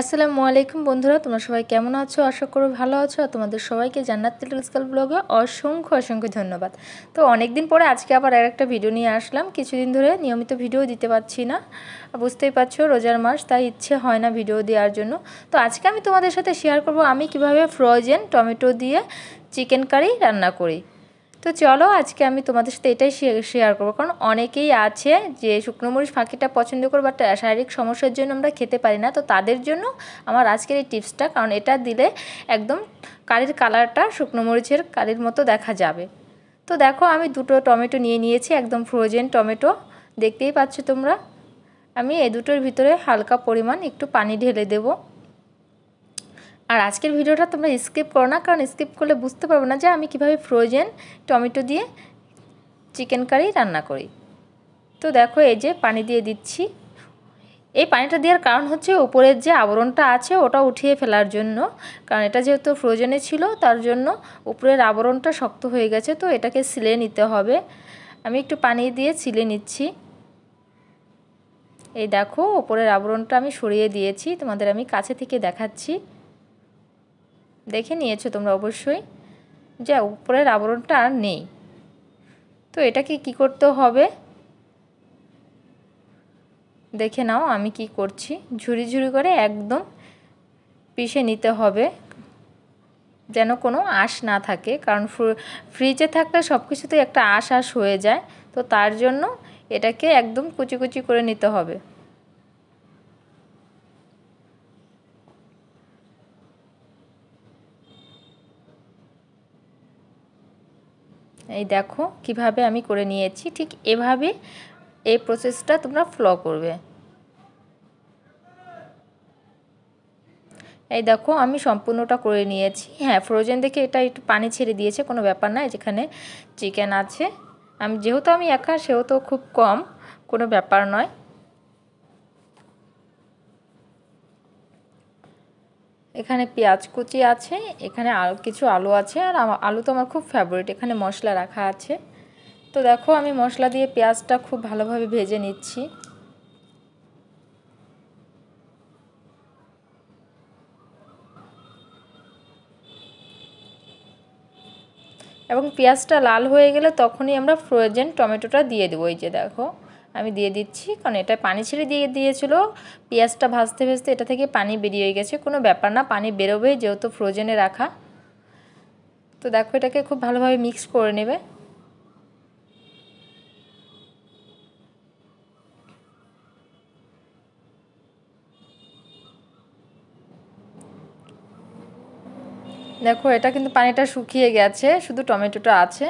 আসসালামু আলাইকুম বন্ধুরা তোমরা সবাই কেমন আছো আশা করো ভালো আছো আর তোমাদের সবাইকে জান্নাত টেলিস্কাল ব্লগে অসংখ্য অসংখ্য ধন্যবাদ তো অনেক দিন পরে আজকে আবার আর একটা ভিডিও নিয়ে আসলাম কিছুদিন ধরে নিয়মিত ভিডিও দিতে পারছি না বুঝতেই পারছো রোজার মাস তাই ইচ্ছে হয় না ভিডিও দেওয়ার জন্য তো আজকে আমি তোমাদের সাথে শেয়ার করব আমি কিভাবে ফ্রোজেন টমেটো দিয়ে চিকেন কারি রান্না করি তো চলো আজকে আমি তোমাদের সাথে এটাই শেয়ার করবো কারণ অনেকেই আছে যে শুকনো মরিচ ফাঁকিটা পছন্দ করো বাট শারীরিক সমস্যার জন্য আমরা খেতে পারি না তো তাদের জন্য আমার আজকের এই টিপসটা কারণ এটা দিলে একদম কালির কালারটা শুকনো মরিচের কালির মতো দেখা যাবে তো দেখো আমি দুটো টমেটো নিয়ে নিয়েছি একদম ফ্রোজেন টমেটো দেখতেই পাচ্ছ তোমরা আমি এ দুটোর ভিতরে হালকা পরিমাণ একটু পানি ঢেলে দেবো আর আজকের ভিডিওটা তোমরা স্কিপ করো না কারণ স্কিপ করলে বুঝতে পারবো না যে আমি কিভাবে ফ্রোজেন টমেটো দিয়ে চিকেন কারি রান্না করি তো দেখো এই যে পানি দিয়ে দিচ্ছি এই পানিটা দেওয়ার কারণ হচ্ছে ওপরের যে আবরণটা আছে ওটা উঠিয়ে ফেলার জন্য কারণ এটা যেহেতু ফ্রোজেনে ছিল তার জন্য উপরের আবরণটা শক্ত হয়ে গেছে তো এটাকে সিলে নিতে হবে আমি একটু পানি দিয়ে ছিলে নিচ্ছি এই দেখো ওপরের আবরণটা আমি সরিয়ে দিয়েছি তোমাদের আমি কাছে থেকে দেখাচ্ছি দেখে নিয়েছো তোমরা অবশ্যই যে উপরের আবরণটা আর নেই তো এটাকে কি করতে হবে দেখে নাও আমি কি করছি ঝুরি ঝুরি করে একদম পিষে নিতে হবে যেন কোনো আঁশ না থাকে কারণ ফ্রিজে থাকলে সব কিছুতেই একটা আশ আঁশ হয়ে যায় তো তার জন্য এটাকে একদম কুচি কুচি করে নিতে হবে এই দেখো কিভাবে আমি করে নিয়েছি ঠিক এভাবে এই প্রসেসটা তোমরা ফ্লো করবে এই দেখো আমি সম্পূর্ণটা করে নিয়েছি হ্যাঁ ফ্রোজেন দেখে এটা একটু পানি ছেড়ে দিয়েছে কোনো ব্যাপার না যেখানে চিকেন আছে আমি যেহেতু আমি একা সেহেতু খুব কম কোনো ব্যাপার নয় এখানে পেঁয়াজ কুচি আছে এখানে আরও কিছু আলু আছে আর আলু তো আমার খুব ফেভারিট এখানে মশলা রাখা আছে তো দেখো আমি মশলা দিয়ে পেঁয়াজটা খুব ভালোভাবে ভেজে নিচ্ছি এবং পেঁয়াজটা লাল হয়ে গেলে তখনই আমরা ফ্রোজেন টমেটোটা দিয়ে দেবো এই যে দেখো আমি দিয়ে দিচ্ছি কারণ এটা পানি ছেড়ে দিয়ে দিয়েছিল পেঁয়াজটা ভাজতে ভাজতে এটা থেকে পানি বেরিয়ে গেছে কোনো ব্যাপার না পানি বেরোবে যেহেতু ফ্রোজেনে রাখা তো দেখো এটাকে খুব ভালোভাবে মিক্স করে নেবে দেখো এটা কিন্তু পানিটা শুকিয়ে গেছে শুধু টমেটোটা আছে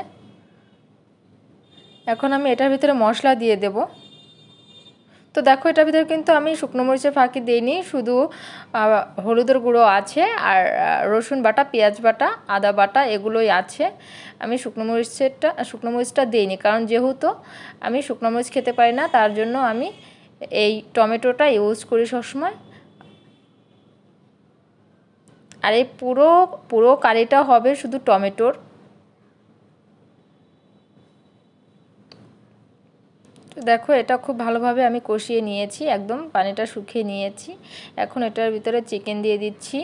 এখন আমি এটার ভিতরে মশলা দিয়ে দেব তো দেখো এটার ভিতরে কিন্তু আমি শুকনো মরিচের ফাঁকি দিইনি শুধু হলুদের গুঁড়ো আছে আর রসুন বাটা পেঁয়াজ বাটা আদা বাটা এগুলোই আছে আমি শুকনো মরিচেরটা শুকনো মরিচটা দিইনি কারণ যেহেতু আমি শুকনো মরিচ খেতে পারি না তার জন্য আমি এই টমেটোটা ইউজ করি সবসময় আর এই পুরো পুরো কারিটা হবে শুধু টমেটোর দেখো এটা খুব ভালোভাবে আমি কষিয়ে নিয়েছি একদম পানিটা শুকিয়ে নিয়েছি এখন এটার ভিতরে চিকেন দিয়ে দিচ্ছি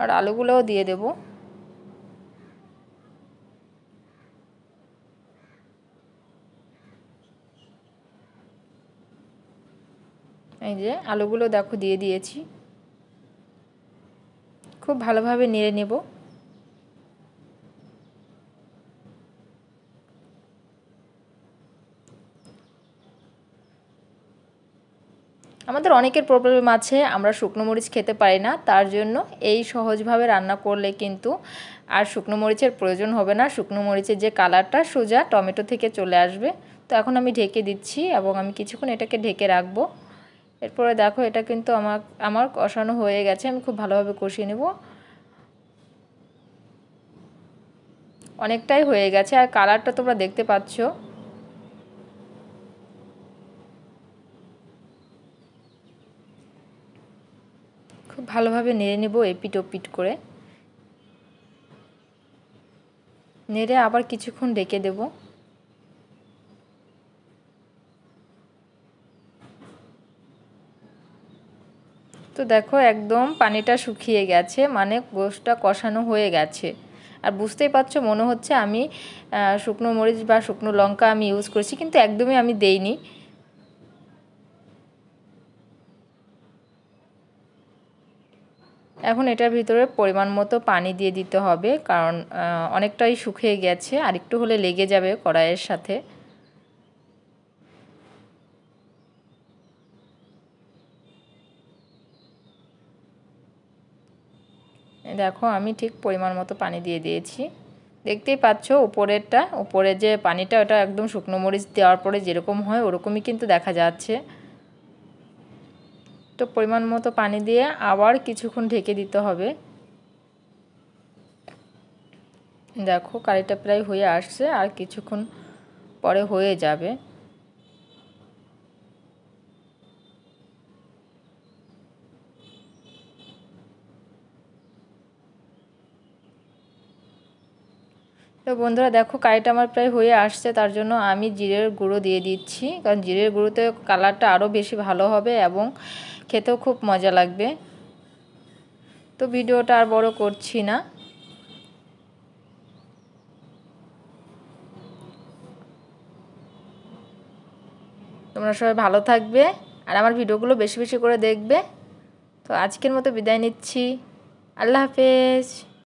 আর আলুগুলোও দিয়ে দেব এই যে আলুগুলো দেখো দিয়ে দিয়েছি খুব ভালোভাবে নেড়ে নেবো আমাদের অনেকের প্রবলেম আছে আমরা শুকনো মরিচ খেতে পারি না তার জন্য এই সহজভাবে রান্না করলে কিন্তু আর শুকনো মরিচের প্রয়োজন হবে না শুকনো মরিচের যে কালারটা সোজা টমেটো থেকে চলে আসবে তো এখন আমি ঢেকে দিচ্ছি এবং আমি কিছুক্ষণ এটাকে ঢেকে রাখবো এরপরে দেখো এটা কিন্তু আমার আমার কষানো হয়ে গেছে আমি খুব ভালোভাবে কষিয়ে নেব অনেকটাই হয়ে গেছে আর কালারটা তোমরা দেখতে পাচ্ছ খুব ভালোভাবে নেড়ে নেব এপিট ওপিট করে নেড়ে আবার কিছুক্ষণ ডেকে দেব তো দেখো একদম পানিটা শুকিয়ে গেছে মানে গোশটা কষানো হয়ে গেছে আর বুঝতেই পারছো মনে হচ্ছে আমি শুকনো মরিচ বা শুকনো লঙ্কা আমি ইউজ করেছি কিন্তু একদমই আমি দেইনি এখন এটার ভিতরে পরিমাণ মতো পানি দিয়ে দিতে হবে কারণ অনেকটাই শুকিয়ে গেছে আর একটু হলে লেগে যাবে কড়াইয়ের সাথে দেখো আমি ঠিক পরিমাণ মতো পানি দিয়ে দিয়েছি দেখতেই পাচ্ছ উপরেরটা উপরে যে পানিটা ওটা একদম শুকনো মরিচ দেওয়ার পরে যেরকম হয় ওরকমই কিন্তু দেখা যাচ্ছে একটু পরিমাণ মতো পানি দিয়ে আবার কিছুক্ষণ ঢেকে দিতে হবে দেখো কারিটা প্রায় হয়ে আসছে আর কিছুক্ষণ পরে হয়ে যাবে তো বন্ধুরা দেখো কারিটা আমার প্রায় হয়ে আসছে তার জন্য আমি জিরের গুঁড়ো দিয়ে দিচ্ছি কারণ জিরের গুঁড়োতে কালারটা আরও বেশি ভালো হবে এবং খেতেও খুব মজা লাগবে তো ভিডিওটা আর বড় করছি না তোমরা সবাই ভালো থাকবে আর আমার ভিডিওগুলো বেশি বেশি করে দেখবে তো আজকের মতো বিদায় নিচ্ছি আল্লাহ হাফেজ